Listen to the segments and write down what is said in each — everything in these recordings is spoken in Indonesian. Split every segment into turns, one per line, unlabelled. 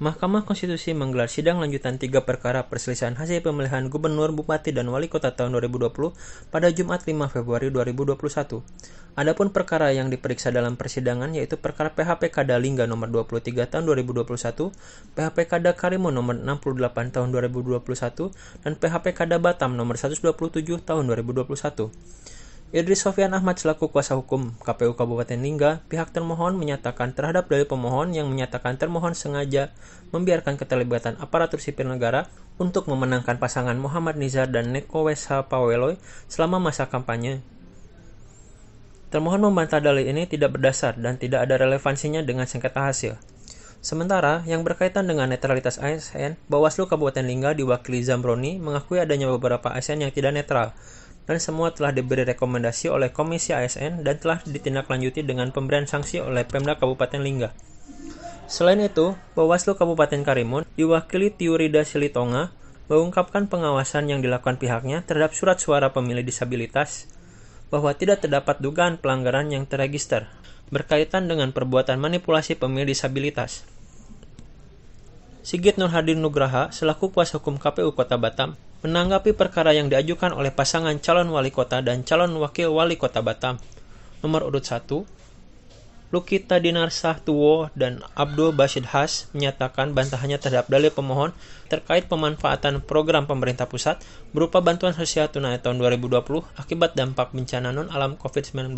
Mahkamah Konstitusi menggelar sidang lanjutan tiga perkara perselisihan hasil pemilihan gubernur, bupati, dan wali kota tahun 2020 pada Jumat 5 Februari 2021. Adapun perkara yang diperiksa dalam persidangan yaitu perkara PHP Kada Lingga nomor 23 tahun 2021, PHP Kada Karimo nomor 68 tahun 2021, dan PHP Kada Batam nomor 127 tahun 2021. Idris Sofian Ahmad selaku kuasa hukum KPU Kabupaten Lingga, pihak termohon menyatakan terhadap dalil pemohon yang menyatakan termohon sengaja membiarkan keterlibatan aparatur sipil negara untuk memenangkan pasangan Muhammad Nizar dan Neko Wesha Paweloy selama masa kampanye. Termohon membantah dalil ini tidak berdasar dan tidak ada relevansinya dengan sengketa hasil. Sementara, yang berkaitan dengan netralitas ASN, Bawaslu Kabupaten Lingga diwakili Zamroni mengakui adanya beberapa ASN yang tidak netral, dan semua telah diberi rekomendasi oleh Komisi ASN dan telah ditindaklanjuti dengan pemberian sanksi oleh Pemda Kabupaten Lingga. Selain itu, Bawaslu Kabupaten Karimun diwakili Tiurida Silitonga mengungkapkan pengawasan yang dilakukan pihaknya terhadap surat suara pemilih disabilitas bahwa tidak terdapat dugaan pelanggaran yang terregister berkaitan dengan perbuatan manipulasi pemilih disabilitas. Sigit Nurhadin Nugraha, selaku kuasa hukum KPU Kota Batam, menanggapi perkara yang diajukan oleh pasangan calon wali kota dan calon wakil wali kota Batam nomor urut 1, Lukita Dinarsah Tuwo dan Abdul Bashid Has menyatakan bantahannya terhadap dalil pemohon terkait pemanfaatan program pemerintah pusat berupa bantuan sosial tunai tahun 2020 akibat dampak bencana non-alam COVID-19.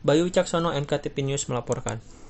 Bayu Caksono, MKTP News melaporkan.